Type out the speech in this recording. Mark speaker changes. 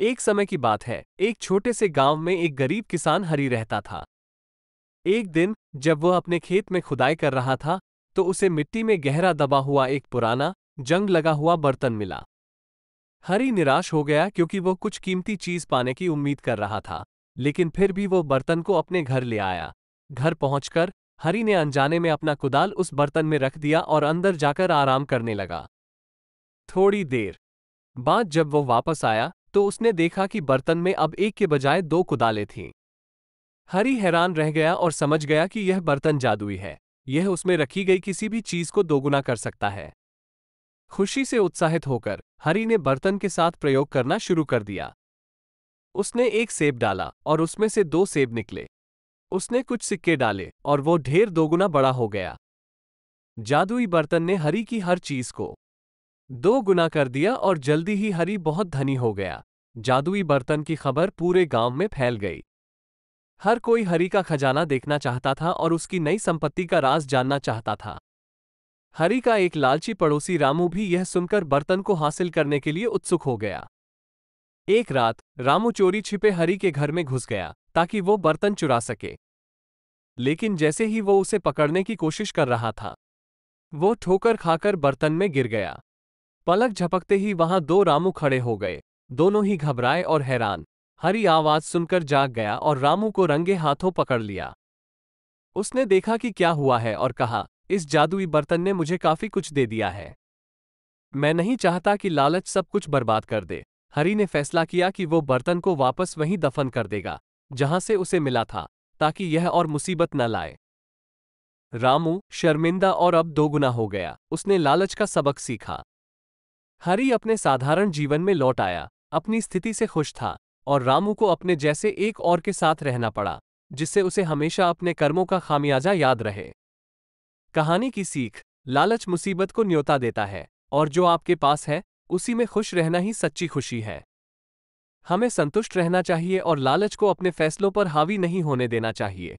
Speaker 1: एक समय की बात है एक छोटे से गांव में एक गरीब किसान हरी रहता था एक दिन जब वह अपने खेत में खुदाई कर रहा था तो उसे मिट्टी में गहरा दबा हुआ एक पुराना जंग लगा हुआ बर्तन मिला हरी निराश हो गया क्योंकि वो कुछ कीमती चीज पाने की उम्मीद कर रहा था लेकिन फिर भी वो बर्तन को अपने घर ले आया घर पहुंचकर हरी ने अनजाने में अपना कुदाल उस बर्तन में रख दिया और अंदर जाकर आराम करने लगा थोड़ी देर बाद जब वो वापस आया तो उसने देखा कि बर्तन में अब एक के बजाय दो कुदाले थीं हरी हैरान रह गया और समझ गया कि यह बर्तन जादुई है यह उसमें रखी गई किसी भी चीज को दोगुना कर सकता है खुशी से उत्साहित होकर हरी ने बर्तन के साथ प्रयोग करना शुरू कर दिया उसने एक सेब डाला और उसमें से दो सेब निकले उसने कुछ सिक्के डाले और वो ढेर दोगुना बड़ा हो गया जादुई बर्तन ने हरी की हर चीज को दो गुना कर दिया और जल्दी ही हरी बहुत धनी हो गया जादुई बर्तन की खबर पूरे गांव में फैल गई हर कोई हरी का खजाना देखना चाहता था और उसकी नई संपत्ति का राज जानना चाहता था हरी का एक लालची पड़ोसी रामू भी यह सुनकर बर्तन को हासिल करने के लिए उत्सुक हो गया एक रात रामू चोरी छिपे हरी के घर में घुस गया ताकि वो बर्तन चुरा सके लेकिन जैसे ही वो उसे पकड़ने की कोशिश कर रहा था वो ठोकर खाकर बर्तन में गिर गया पलक झपकते ही वहां दो रामू खड़े हो गए दोनों ही घबराए और हैरान हरी आवाज सुनकर जाग गया और रामू को रंगे हाथों पकड़ लिया उसने देखा कि क्या हुआ है और कहा इस जादुई बर्तन ने मुझे काफी कुछ दे दिया है मैं नहीं चाहता कि लालच सब कुछ बर्बाद कर दे हरी ने फैसला किया कि वो बर्तन को वापस वहीं दफन कर देगा जहां से उसे मिला था ताकि यह और मुसीबत न लाए रामू शर्मिंदा और अब दोगुना हो गया उसने लालच का सबक सीखा हरि अपने साधारण जीवन में लौट आया अपनी स्थिति से खुश था और रामू को अपने जैसे एक और के साथ रहना पड़ा जिससे उसे हमेशा अपने कर्मों का खामियाजा याद रहे कहानी की सीख लालच मुसीबत को न्योता देता है और जो आपके पास है उसी में खुश रहना ही सच्ची खुशी है हमें संतुष्ट रहना चाहिए और लालच को अपने फैसलों पर हावी नहीं होने देना चाहिए